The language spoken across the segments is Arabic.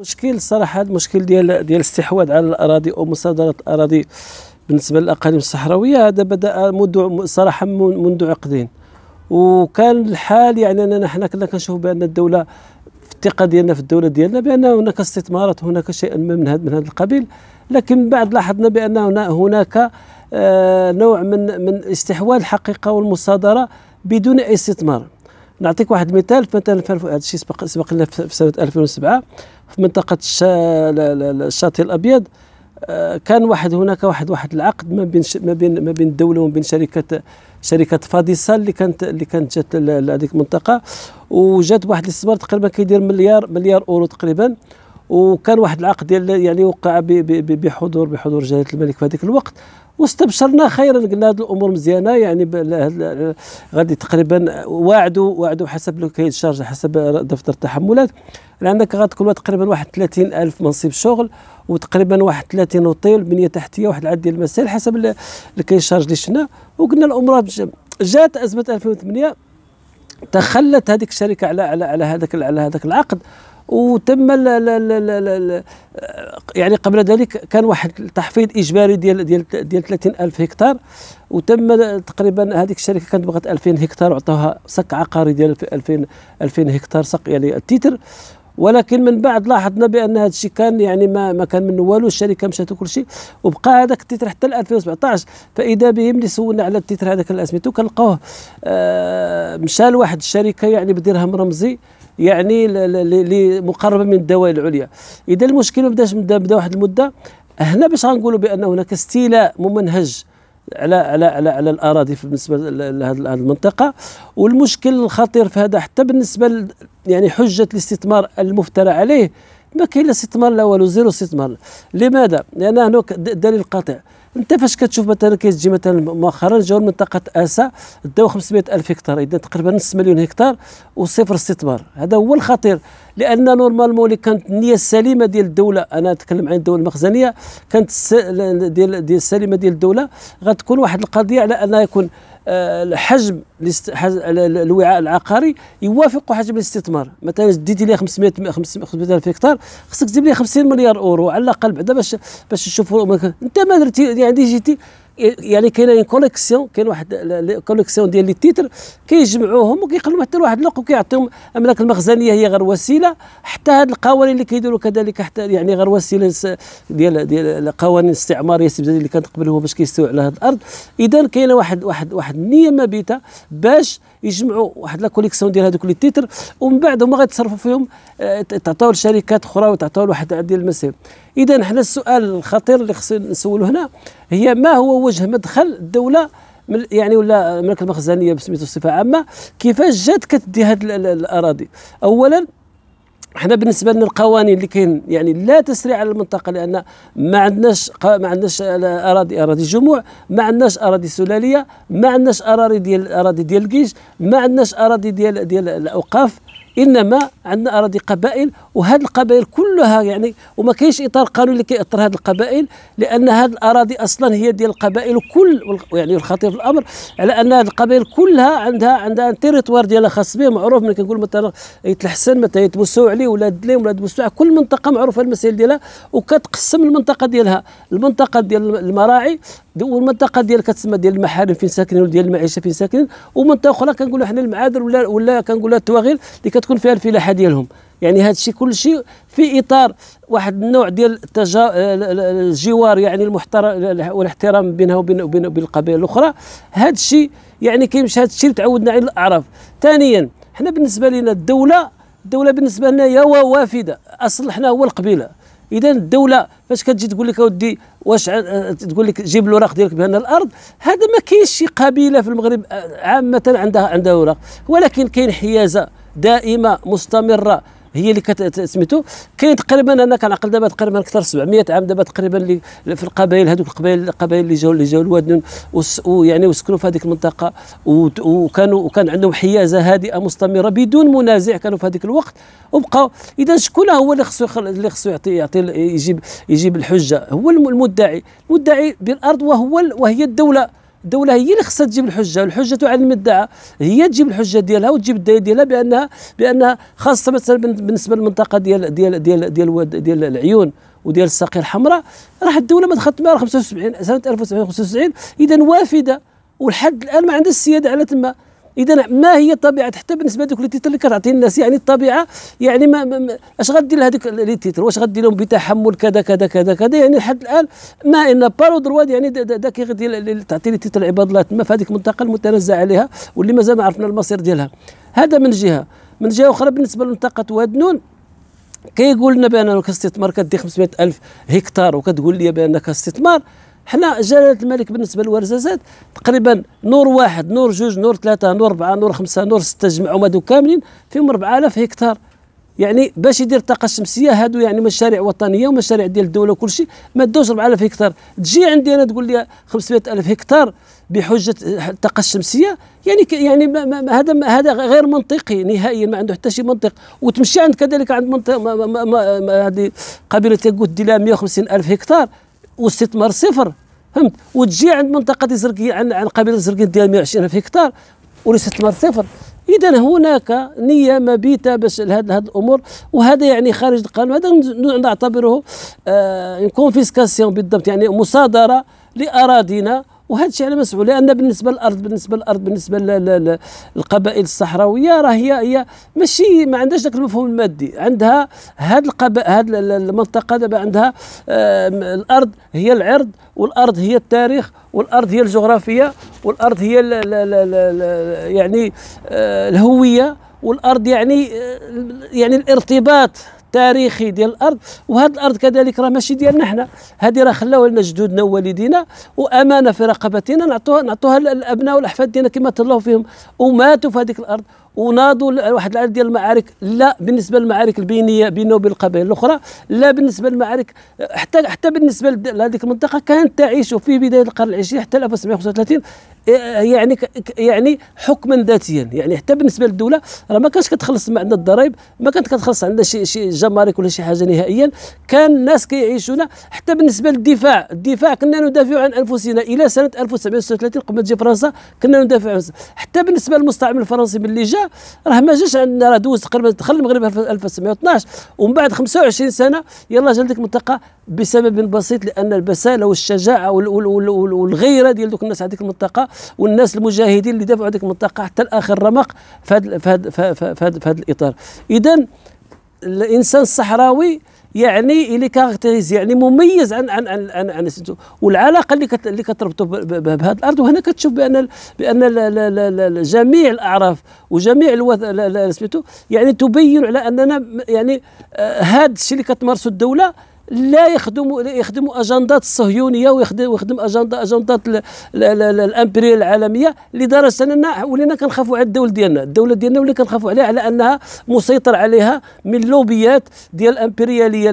مشكل صراحه هذا المشكل ديال ديال الاستحواذ على الاراضي او مصادره الاراضي بالنسبه للاقاليم الصحراويه هذا بدا منذ صراحه منذ عقدين وكان الحال يعني اننا حنا كنا كنشوف بان الدوله في الثقه ديالنا في الدوله ديالنا بان هناك استثمارات هناك شيء ما من هذا من هذا القبيل لكن بعد لاحظنا بان هناك آه، نوع من من استحواذ الحقيقه والمصادره بدون اي استثمار نعطيك واحد مثال مثلا هذا الشيء سبق سبق لنا في سنه 2007 في منطقه الشاطئ الابيض آه، كان واحد هناك واحد واحد العقد ما بين ما بين ما بين الدوله وما بين شركه شركه فاديسا اللي كانت اللي كانت جات لهذيك المنطقه وجات واحد الاستثمار تقريبا كيدير مليار مليار اورو تقريبا وكان واحد العقد ديال يعني وقع بحضور بحضور جلاله الملك في هذاك الوقت واستبشرنا خيرا قلنا هذه الامور مزيانه يعني غادي تقريبا واعدوا واعدوا حسب لوكيد شارج حسب دفتر التحملات لانك يعني غتكون تقريبا واحد 30 الف منصب شغل وتقريبا واحد 30 اوتيل بنيه تحتيه واحد العدد ديال المسائل حسب لوكيد شارج اللي شفنا وقلنا الامور جات ازمه 2008 تخلت هذيك الشركه على على على هذاك على هذاك العقد وتم الـ الـ الـ يعني قبل ذلك كان واحد التحفيظ اجباري ديال ديال ديال 30000 هكتار وتم تقريبا هذيك الشركه كانت بغات 2000 هكتار وعطوها صك عقاري ديال 2000 2000 هكتار صك يعني التيتر ولكن من بعد لاحظنا بان هذا الشيء كان يعني ما ما كان منه والو الشركه مشات وكل شيء وبقى هذاك التيتر حتى 2017 فاذا به ملي سولنا على التيتر هذاك اللي سميتو كنلقاوه آه مشى لواحد الشركه يعني بدرهم رمزي يعني مقربه من الدوائر العليا اذا المشكل ما بداش بدا واحد المده هنا باش غنقولوا بان هناك استيلاء ممنهج على على على على الاراضي بالنسبه لهذه المنطقه والمشكل الخطير في هذا حتى بالنسبه يعني حجه الاستثمار المفترى عليه ما كاين لا استثمار لا والو زيرو استثمار لماذا؟ لان هناك دليل قاطع انت فاش كتشوف مثلا كتجي مثلا مؤخرا جاو منطقه اسا داو 500 الف هكتار اذا تقريبا نص مليون هكتار وصفر استثمار هذا هو الخطير لان نورمالمون اللي كانت النيه السليمه ديال الدوله انا نتكلم عن الدوله المخزنيه كانت ديال ديال السليمه ديال الدوله غتكون واحد القضيه على انها يكون حجم الوعاء العقاري يوافق حجم الاستثمار مثلا ديتي لي 500 500 الف هكتار خصك تجيب لي 50 مليار اورو على الاقل بعدا باش باش نشوفوا انت ما درتي يعني جيتي يعني كاينين كوليكسيون كاين واحد كوليكسيون ديال لي تيتر كيجمعوهم وكيخلوا حتى لواحد الوقت وكيعطيهم املاك المخزنيه هي غير وسيله حتى هاد القوانين اللي كيديروا كذلك حتى يعني غير وسيله ديال ديال القوانين الاستعماريه اللي كانت قبل هو باش كيستوي على هاد الارض اذا كاينه واحد واحد واحد النيه مبيته باش يجمعوا واحد لا كوليكسيون ديال هذوك لي تيتر ومن بعد هما غيتصرفوا فيهم آه، تعطوه لشركات اخرى وتعطوه لواحد ديال المسير اذا حنا السؤال الخطير اللي خصنا نسولو هنا هي ما هو وجه مدخل الدوله يعني ولا الملك المخزنيه بسميته بصفه عامه كيفاش جات كتدي هاد الاراضي اولا احنا بالنسبه لنا القوانين اللي كاين يعني لا تسري على المنطقه لان ما عندناش ما عندناش اراضي اراضي جموع ما عندناش اراضي سلاليه ما عندناش اراضي ديال اراضي ديال الكيش ما عندناش اراضي ديال ديال الاوقاف انما عندنا اراضي قبائل وهذه القبائل كلها يعني وما كاينش اطار قانوني اللي كيأطر هذه القبائل لان هذه الاراضي اصلا هي ديال القبائل كل يعني الخطير في الامر على ان هذه القبائل كلها عندها عندها تيريتوار ديالها خاص بها معروف ملي كنقول مثلا يتلحسن مثلا يتبوسوا عليه ولا دليم ولا تبوسوا كل منطقه معروفه المسائل ديالها وكتقسم المنطقه ديالها المنطقه ديال المراعي والمنطقه ديال كتسمى ديال المحارم فين ساكنين وديال المعيشه فين ساكنين ومنطقه اخرى كنقولوا حنا المعادر ولا ولا كنقولوا التواغيل اللي تكون فيها الفلاحه ديالهم يعني هذا الشيء كل شيء في اطار واحد النوع ديال التجا... الجوار يعني المحترم والاحترام بينها وبين وبين القبائل الاخرى هذا الشيء يعني كيمشي هذا الشيء تعودنا عليه الاعراف ثانيا حنا بالنسبه لنا الدوله الدوله بالنسبه لنا هي وافده اصل حنا هو القبيله اذا الدوله فاش كتجي تقول لك اودي واش تقول لك جيب الوراق ديالك بان الارض هذا ما كاينش شي قبيله في المغرب آه، عامه عندها عندها اوراق ولكن كاين حيازه دائمه مستمره هي اللي كت... سميتو كاين تقريبا انا كنعقل دابا تقريبا اكثر 700 عام دابا تقريبا اللي في القبائل هذوك القبائل القبائل اللي جاوا اللي جاوا الوادن ويعني وسكنوا في هذيك المنطقه وكانوا وكان عندهم حيازه هادئه مستمره بدون منازع كانوا في هذيك الوقت وبقاو اذا شكون هو اللي خصو اللي خصو يعطي يعطي يجيب يجيب الحجه هو المدعي المدعي بالارض وهو وهي الدوله الدوله هي اللي خصها تجيب الحجه الحجه على المدعى هي تجيب الحجه ديالها وتجيب الدليل ديالها بانها بانها خاصه مثلا بالنسبه للمنطقه ديال ديال ديال ديال, ديال العيون وديال الساقيه الحمراء راه الدوله ما دخلت ما 75 سنه 1975 اذا وافده والحد الان ما عندها السياده على تما اذا ما هي الطبيعه حتى بالنسبه لذوك لي تيتر اللي كتعطي الناس يعني الطبيعه يعني ما, ما اش غدير لهذوك لي تيتر واش غدير لهم بتحمل كذا كذا كذا كذا يعني لحد الان ما ان بارو دروا يعني داك غادي تعطي لي تيتر عباد الله تما في هذيك المنطقه المتنازع عليها واللي مازال ما عرفنا المصير ديالها هذا من جهه من جهه اخرى بالنسبه لمنطقه واد نون كيقول لنا بان كاستثمار كدير 500 الف هكتار وكتقول لي بانك استثمار حنا جلاله الملك بالنسبه للورزازات تقريبا نور واحد نور جوج نور ثلاثه نور اربعه نور خمسه نور سته جمعهم هادو كاملين فيهم 4000 هكتار يعني باش يدير الطاقه الشمسيه هادو يعني مشاريع وطنيه ومشاريع ديال الدوله وكل شيء ما داوش 4000 هكتار تجي عندي انا تقول لي 500000 هكتار بحجه الطاقه الشمسيه يعني يعني ما هذا ما هذا غير منطقي نهائيا ما عنده حتى شي منطق وتمشي عند كذلك عند منطقه هذه قبيله تاكوت ديالها 150000 هكتار واستثمار صفر فهمت وتجي عند منطقه زرقيه عن عن قبيله زرقيه ديال 120 الف هكتار والاستثمار صفر اذا هناك نيه مبيته باش لهذه الامور وهذا يعني خارج القانون هذا نعتبره آه كونفيسكاسيون بالضبط يعني مصادره لاراضينا وهذا الشيء على مسؤول لان بالنسبه للارض بالنسبه للارض بالنسبه للقبائل الصحراويه راه هي هي ماشي ما عندهاش ذاك المفهوم المادي عندها هاد القبائل هاد المنطقه دابا عندها الارض هي العرض والارض هي التاريخ والارض هي الجغرافيه والارض هي الـ الـ الـ يعني آه، الهويه والارض يعني آه، يعني الارتباط تاريخي ديال الارض وهاد الارض كذلك راه ماشي ديالنا حنا هذه راه خلاوها لنا جدودنا ووالدينا وامانه في رقبتنا نعطوها نعطوها للابناء والاحفاد ديالنا كما تهلاو فيهم وماتوا في هذيك الارض وناضوا واحد العدد ديال المعارك لا بالنسبه للمعارك البينيه بيننا وبين القبائل الاخرى لا بالنسبه للمعارك حتى حتى بالنسبه لهذيك المنطقه كانت تعيش في بدايه القرن العشرين حتى 1735 إيه، إيه، يعني يعني حكما ذاتيا يعني حتى بالنسبه للدوله راه ما كانتش كتخلص من عندنا الضرائب ما كانت كتخلص عندنا شي شي جمارك ولا شي حاجه نهائيا كان الناس كيعيشونا حتى بالنسبه للدفاع الدفاع كنا ندافع عن انفسنا الى سنه 1736 قبل ما تجي فرنسا كنا ندافع عن حتى بالنسبه للمستعمر الفرنسي ملي جا راه ما جاش عندنا راه دوز تقريبا دخل المغرب 1912 ومن بعد 25 سنه يلا جا لديك المنطقه بسبب بسيط لان البساله والشجاعه والغيره ديال دوك الناس هذيك المنطقه والناس المجاهدين اللي دافعوا هذيك المنطقه حتى لاخر رمق في هذا في هذا في هذا الاطار اذا الانسان الصحراوي يعني اللي كاركتيريز يعني مميز عن عن عن, عن, عن والعلاقه اللي كت اللي كتربطوا بهذه الارض وهنا كتشوف بان بان جميع الاعراف وجميع سميتو يعني تبين على اننا يعني آه، هذا الشيء اللي كتمارسه الدوله لا يخدم يخدم اجندات الصهيونيه ويخدم يخدم اجندا اجندات الامبريه العالميه لدرجه اننا ولينا كنخافوا على الدوله ديالنا الدوله ديالنا ولينا كنخافوا عليها على انها مسيطر عليها من لوبيات ديال الامبرياليه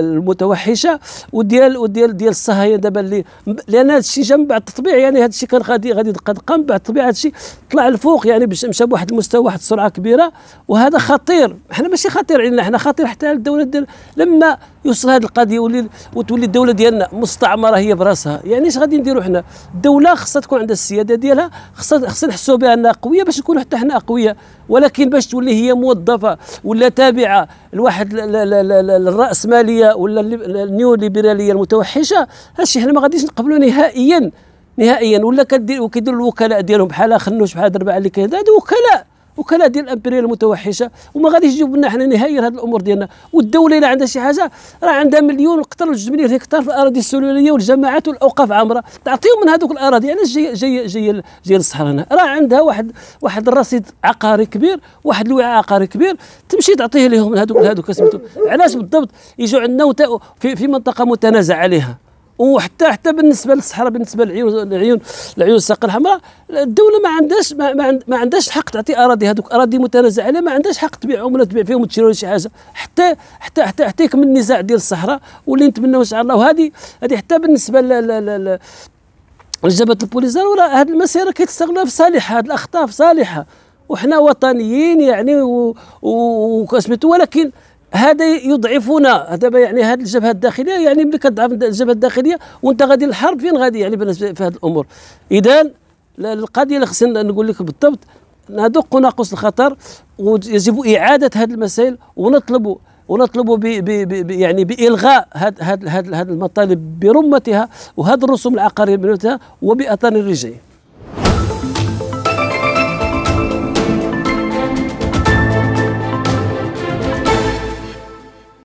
المتوحشه وديال وديال ديال الصهاينه دابا اللي لان هذا الشيء جا من بعد التطبيع يعني هذا الشيء كان غادي غادي قد قام بعد التطبيع هذا الشيء طلع الفوق يعني مشى بواحد المستوى واحد السرعه كبيره وهذا خطير حنا ماشي خطير عندنا حنا خطير حتى الدوله ديال لما يوصل هذه القضيه ولي وتولي الدوله ديالنا مستعمره هي براسها يعني اش غادي نديروا حنا الدوله خصها تكون عندها السياده ديالها خصها خصنا نحسوا بها انها قويه باش نكونوا حتى حنا اقوياء ولكن باش تولي هي موظفه ولا تابعه لواحد الراسماليه ولا النيو ليبراليه المتوحشه هذا الشيء حنا ما غاديش نقبلوا نهائيا نهائيا ولا كدير وكيديروا الوكلاء ديالهم بحال خنوش بحال دربعه اللي كذا هذو وكلاء وكلا ديال الامبريه المتوحشه وما غاديش يجيب لنا حنا نهائيا هذه الامور ديالنا والدوله الا عندها شي حاجه راه عندها مليون اكثر من 2 مليون هكتار في الاراضي السلوليه والجماعات والاوقاف عامره تعطيهم من هذوك الاراضي علاش جاي يعني جاي جاي, جاي للصحراء هنا راه عندها واحد واحد الرصيد عقاري كبير واحد الوعاء عقاري كبير تمشي تعطيه لهم من هذوك هذوك سميتو علاش بالضبط يجوا عندنا في, في منطقه متنازع عليها وحتى حتى بالنسبه للصحراء بالنسبه للعيون العيون العيون الساقه الحمراء الدوله ما عندهاش ما, ما عندهاش الحق تعطي اراضي هذوك اراضي متنازع عليها ما عندهاش حق تبيعهم ولا تبيع فيهم وتشري شي حاجه حتى حتى حتى حتى يكمل النزاع ديال الصحراء واللي نتمناو ان شاء الله وهذه هذه حتى بالنسبه ل لجبهه البوليزار ولا هذه المسيره كيتستغلوها في صالحها هذه الاخطاء في صالحها وحنا وطنيين يعني وكسميتو ولكن هذا يضعفنا هذا يعني هذه الجبهه الداخليه يعني ملي كتضعف الجبهه الداخليه وانت غادي الحرب فين غادي يعني بالنسبه في هذه الامور اذا القضيه اللي خصني نقول لك بالضبط ندق ناقص الخطر ويجب اعاده هذه المسائل ونطلب ونطلب بي بي بي يعني بالغاء هذه المطالب برمتها وهذه الرسوم العقاريه برمتها وباثار الرجعيه